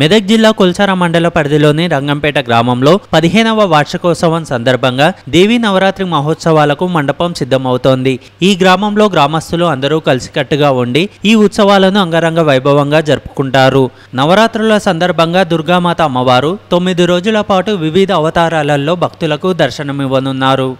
మెదక్ జిల్లా కుల్చార మండల పరిధిలోని రంగంపేట గ్రామంలో పదిహేనవ వార్షికోత్సవం సందర్భంగా దేవీ నవరాత్రి మహోత్సవాలకు మండపం సిద్ధమవుతోంది ఈ గ్రామంలో గ్రామస్తులు అందరూ కలిసికట్టుగా ఉండి ఈ ఉత్సవాలను అంగరంగ వైభవంగా జరుపుకుంటారు నవరాత్రుల సందర్భంగా దుర్గామాత అమ్మవారు తొమ్మిది రోజుల పాటు వివిధ అవతారాలలో భక్తులకు దర్శనమివ్వనున్నారు